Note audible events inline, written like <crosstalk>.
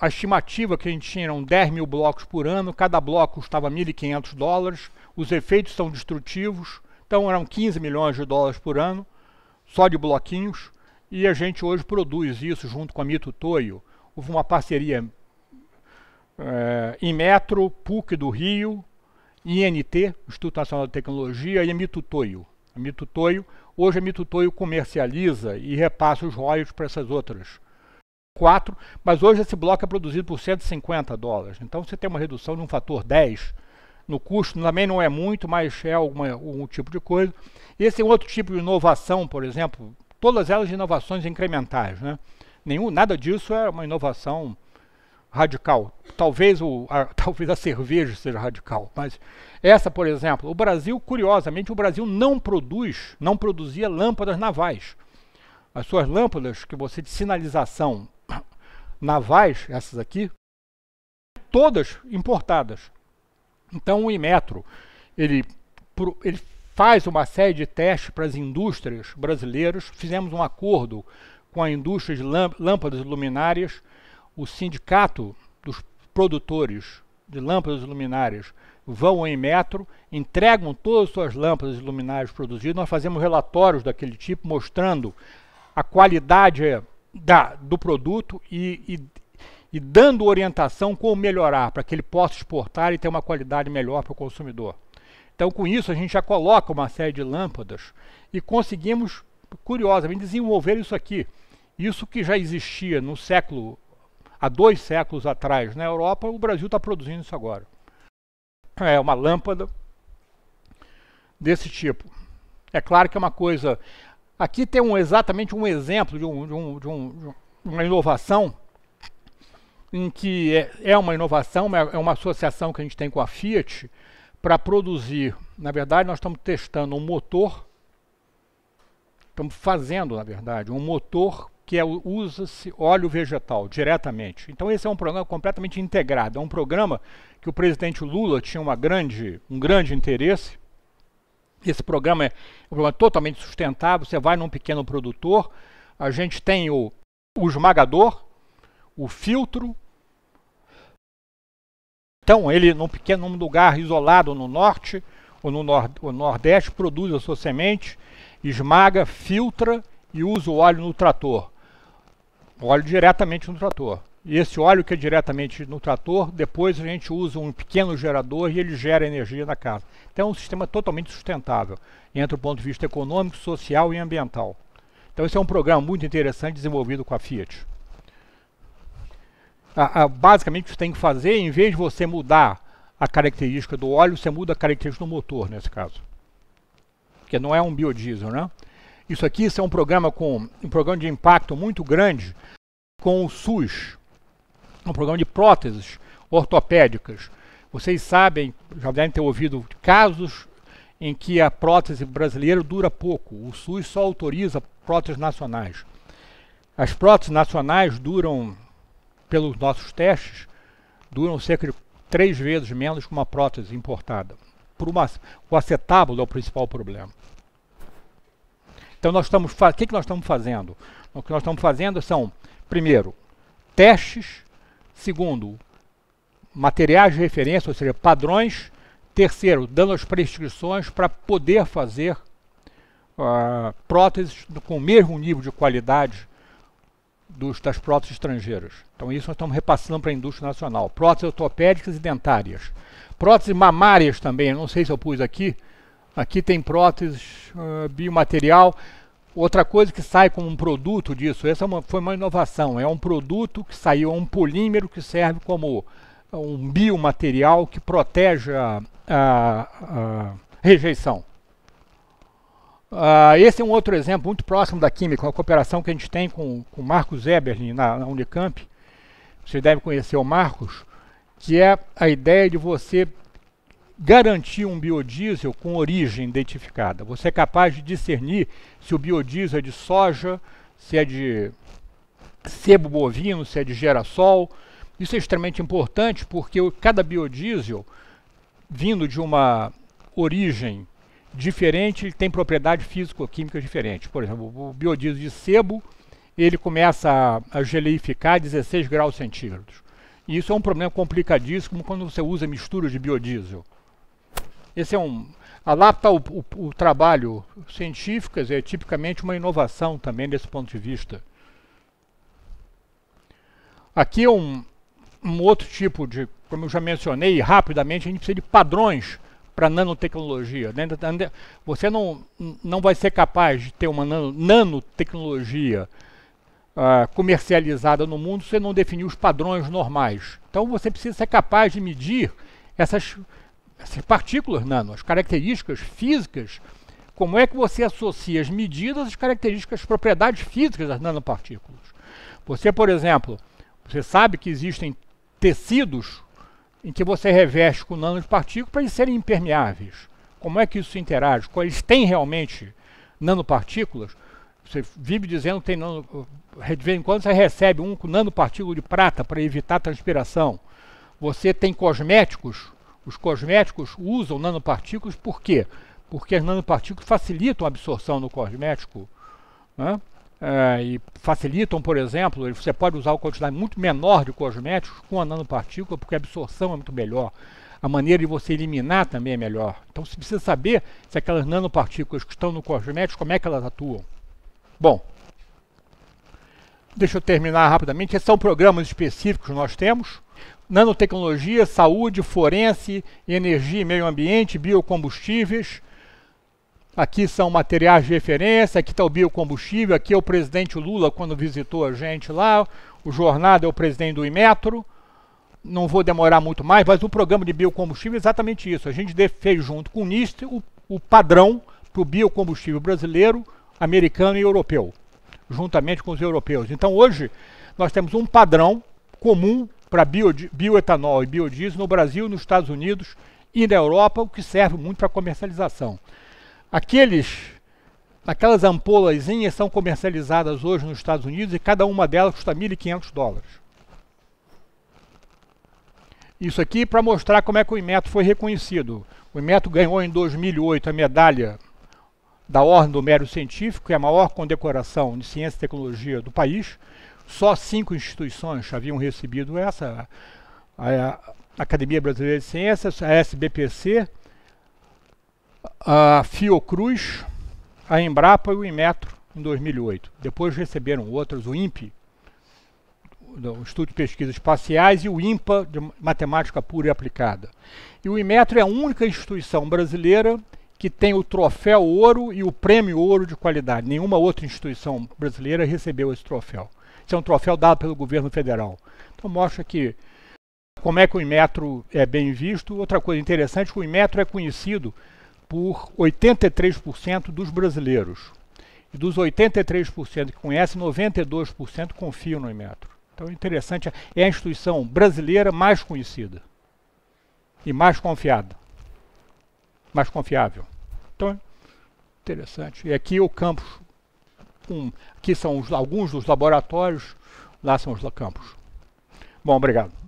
a estimativa que a gente tinha eram 10 mil blocos por ano, cada bloco custava 1.500 dólares, os efeitos são destrutivos, então eram 15 milhões de dólares por ano, só de bloquinhos, e a gente hoje produz isso junto com a Mito Toyo. Houve uma parceria é, eh, em Metro, PUC do Rio, INT, Instituto Nacional de Tecnologia, e a Mito Toyo. A Mito hoje a Mito Toyo comercializa e repassa os royalties para essas outras 4, mas hoje esse bloco é produzido por 150 dólares. Então você tem uma redução de um fator 10 no custo, também não é muito, mas é alguma, algum tipo de coisa. Esse é outro tipo de inovação, por exemplo, todas elas inovações incrementais. Né? Nenhum, nada disso é uma inovação radical. Talvez, o, a, <laughs> talvez a cerveja seja radical, mas essa, por exemplo, o Brasil, curiosamente, o Brasil não produz, não produzia lâmpadas navais. As suas lâmpadas que você de sinalização navais, essas aqui, todas importadas. Então o Imetro ele, ele faz uma série de testes para as indústrias brasileiras. Fizemos um acordo com a indústria de lâmpadas luminárias, o sindicato dos produtores de lâmpadas luminárias vão ao Imetro entregam todas as suas lâmpadas luminárias produzidas, nós fazemos relatórios daquele tipo mostrando a qualidade da, do produto e, e, e dando orientação como melhorar, para que ele possa exportar e ter uma qualidade melhor para o consumidor. Então, com isso, a gente já coloca uma série de lâmpadas e conseguimos, curiosamente, desenvolver isso aqui. Isso que já existia no século, há dois séculos atrás na Europa, o Brasil está produzindo isso agora. É uma lâmpada desse tipo. É claro que é uma coisa Aqui tem um, exatamente um exemplo de, um, de, um, de, um, de uma inovação, em que é, é uma inovação, é uma associação que a gente tem com a Fiat para produzir. Na verdade, nós estamos testando um motor, estamos fazendo, na verdade, um motor que é, usa-se óleo vegetal diretamente. Então esse é um programa completamente integrado, é um programa que o presidente Lula tinha uma grande, um grande interesse esse programa é um programa totalmente sustentável. Você vai num pequeno produtor, a gente tem o, o esmagador, o filtro. Então, ele, num pequeno num lugar isolado no norte ou no nord, nordeste, produz a sua semente, esmaga, filtra e usa o óleo no trator. O óleo diretamente no trator e esse óleo que é diretamente no trator, depois a gente usa um pequeno gerador e ele gera energia na casa. Então é um sistema totalmente sustentável, entre o ponto de vista econômico, social e ambiental. Então esse é um programa muito interessante desenvolvido com a Fiat. A, a, basicamente o que você tem que fazer, em vez de você mudar a característica do óleo, você muda a característica do motor nesse caso. Porque não é um biodiesel, né? Isso aqui isso é um programa com um programa de impacto muito grande com o SUS, um programa de próteses ortopédicas. Vocês sabem, já devem ter ouvido casos em que a prótese brasileira dura pouco. O SUS só autoriza próteses nacionais. As próteses nacionais duram, pelos nossos testes, duram cerca de três vezes menos que uma prótese importada. Por uma, o acetábulo é o principal problema. Então nós estamos, o que, que nós estamos fazendo? O que nós estamos fazendo são, primeiro, testes Segundo, materiais de referência, ou seja, padrões. Terceiro, dando as prescrições para poder fazer uh, próteses com o mesmo nível de qualidade dos, das próteses estrangeiras. Então isso nós estamos repassando para a indústria nacional. Próteses ortopédicas e dentárias. Próteses mamárias também, não sei se eu pus aqui. Aqui tem próteses uh, biomaterial. Outra coisa que sai como um produto disso, essa é uma, foi uma inovação, é um produto que saiu, é um polímero que serve como é um biomaterial que protege a, a, a rejeição. Uh, esse é um outro exemplo muito próximo da química, uma cooperação que a gente tem com o Marcos Eberlin na, na, Unicamp. Você deve conhecer o Marcos, que é a ideia de você garantir um biodiesel com origem identificada. Você é capaz de discernir se o biodiesel é de soja, se é de sebo bovino, se é de girassol. Isso é extremamente importante porque cada biodiesel, vindo de uma origem diferente, ele tem propriedade físico química diferente. Por exemplo, o biodiesel de sebo, ele começa a, a geleificar a 16 graus centígrados. E isso é um problema complicadíssimo quando você usa mistura de biodiesel. Esse é um lá está o, o, o, trabalho científico, é tipicamente uma inovação também desse ponto de vista. Aqui é um, um outro tipo de, como eu já mencionei rapidamente, a gente precisa de padrões para nanotecnologia. Você não, não vai ser capaz de ter uma nanotecnologia uh, comercializada no mundo se não definir os padrões normais. Então você precisa ser capaz de medir essas essas partículas nano, né, as características físicas, como é que você associa as medidas às características, propriedades físicas das nanopartículas. Você, por exemplo, você sabe que existem tecidos em que você reveste com nanopartículas para eles serem impermeáveis. Como é que isso interage? Eles têm realmente nanopartículas? Você vive dizendo que tem nano... Eh, de vez em quando você recebe um com nanopartícula de prata para evitar transpiração. Você tem cosméticos os cosméticos usam nanopartículas por quê? Porque as nanopartículas facilitam a absorção no cosmético. Né? É, e facilitam, por exemplo, você pode usar uma quantidade muito menor de cosméticos com a nanopartícula, porque a absorção é muito melhor. A maneira de você eliminar também é melhor. Então você precisa saber se aquelas nanopartículas que estão no cosmético, como é que elas atuam. Bom, deixa eu terminar rapidamente. Esses são programas específicos que nós temos nanotecnologia, saúde, forense, energia e meio ambiente, biocombustíveis. Aqui são materiais de referência, aqui está o biocombustível, aqui é o presidente Lula quando visitou a gente lá, o Jornada é o presidente do Imetro. Não vou demorar muito mais, mas o programa de biocombustível é exatamente isso. A gente fez junto com o NIST o, o padrão para o biocombustível brasileiro, americano e europeu, juntamente com os europeus. Então hoje nós temos um padrão comum para bioetanol e biodiesel no Brasil, nos Estados Unidos e na Europa, o que serve muito para comercialização. Aqueles, aquelas ampolazinhas são comercializadas hoje nos Estados Unidos e cada uma delas custa 1.500 dólares. Isso aqui para mostrar como é que o Imeto foi reconhecido. O Imeto ganhou em 2008 a medalha da Ordem do Mérito Científico, que é a maior condecoração de ciência e tecnologia do país, só cinco instituições haviam recebido essa, a, Academia Brasileira de Ciências, a SBPC, a Fiocruz, a Embrapa e o Inmetro, em 2008. Depois receberam outras, o INPE, o Instituto de Pesquisas Espaciais, e o INPA, de Matemática Pura e Aplicada. E o Inmetro é a única instituição brasileira que tem o troféu ouro e o prêmio ouro de qualidade. Nenhuma outra instituição brasileira recebeu esse troféu. Isso é um troféu dado pelo governo federal. Então mostra que como é que o Inmetro é bem visto. Outra coisa interessante, o Inmetro é conhecido por 83% dos brasileiros. E dos 83% que conhecem, 92% confiam no Inmetro. Então é interessante, é a instituição brasileira mais conhecida e mais confiada, mais confiável. Então, interessante. E aqui é o campus com. Aqui são os, alguns dos laboratórios, lá são os campos. Bom, obrigado.